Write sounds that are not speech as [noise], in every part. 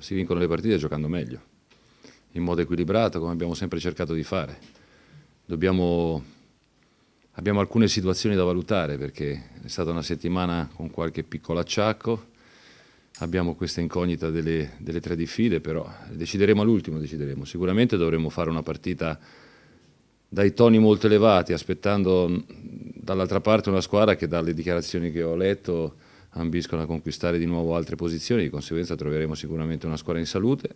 Si vincono le partite giocando meglio, in modo equilibrato come abbiamo sempre cercato di fare. Dobbiamo, abbiamo alcune situazioni da valutare perché è stata una settimana con qualche piccolo acciacco, abbiamo questa incognita delle, delle tre diffide, però decideremo all'ultimo, decideremo. Sicuramente dovremo fare una partita dai toni molto elevati, aspettando dall'altra parte una squadra che dalle dichiarazioni che ho letto ambiscono a conquistare di nuovo altre posizioni, di conseguenza troveremo sicuramente una squadra in salute.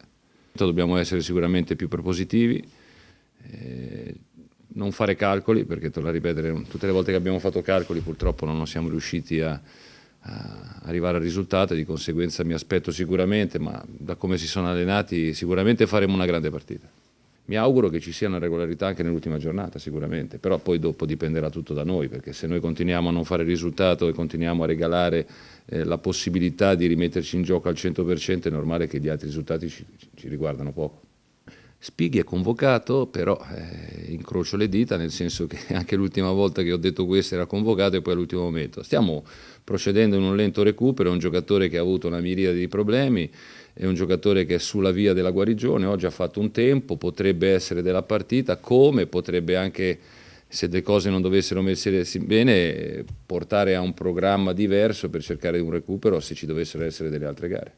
Dobbiamo essere sicuramente più propositivi, eh, non fare calcoli, perché torno a ripetere, tutte le volte che abbiamo fatto calcoli purtroppo non siamo riusciti a, a arrivare al risultato, di conseguenza mi aspetto sicuramente, ma da come si sono allenati sicuramente faremo una grande partita. Mi auguro che ci sia una regolarità anche nell'ultima giornata, sicuramente, però poi dopo dipenderà tutto da noi, perché se noi continuiamo a non fare risultato e continuiamo a regalare eh, la possibilità di rimetterci in gioco al 100%, è normale che gli altri risultati ci, ci riguardano poco. Spighi è convocato, però eh, incrocio le dita, nel senso che [laughs] anche l'ultima volta che ho detto questo era convocato e poi all'ultimo momento. Stiamo procedendo in un lento recupero, è un giocatore che ha avuto una miriade di problemi, è un giocatore che è sulla via della guarigione, oggi ha fatto un tempo, potrebbe essere della partita, come potrebbe anche se le cose non dovessero messersi bene, portare a un programma diverso per cercare un recupero se ci dovessero essere delle altre gare.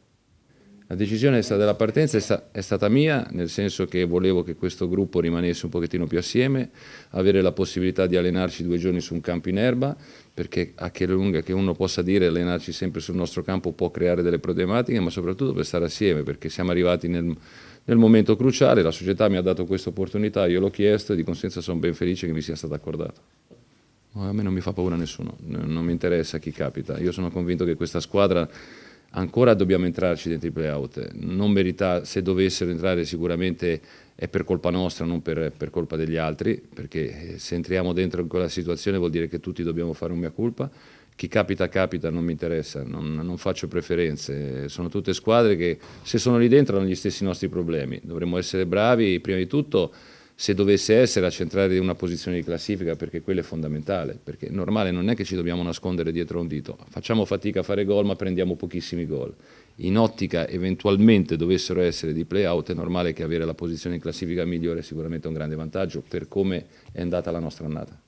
La decisione è stata della partenza è, sta, è, stata mia, nel senso che volevo che questo gruppo rimanesse un pochettino più assieme, avere la possibilità di allenarci due giorni su un campo in erba, perché a che lunga che uno possa dire allenarci sempre sul nostro campo può creare delle problematiche, ma soprattutto per stare assieme, perché siamo arrivati nel, nel momento cruciale, la società mi ha dato questa opportunità, io l'ho chiesto e di conseguenza sono ben felice che mi sia stato accordato. A me non mi fa paura nessuno, non mi interessa chi capita, io sono convinto che questa squadra ancora dobbiamo entrarci dentro i playout. Non merita, se dovessero entrare sicuramente è per colpa nostra, non per, per, colpa degli altri, perché eh, se entriamo dentro in quella situazione vuol dire che tutti dobbiamo fare un mia colpa. Chi capita capita, non mi interessa, non, non, faccio preferenze, sono tutte squadre che se sono lì dentro hanno gli stessi nostri problemi, dovremmo essere bravi prima di tutto se dovesse essere a centrare una posizione di classifica, perché quello è fondamentale, perché è normale non è che ci dobbiamo nascondere dietro un dito, facciamo fatica a fare gol ma prendiamo pochissimi gol. In ottica eventualmente dovessero essere di play-out, è normale che avere la posizione in classifica migliore è sicuramente un grande vantaggio per come è andata la nostra annata.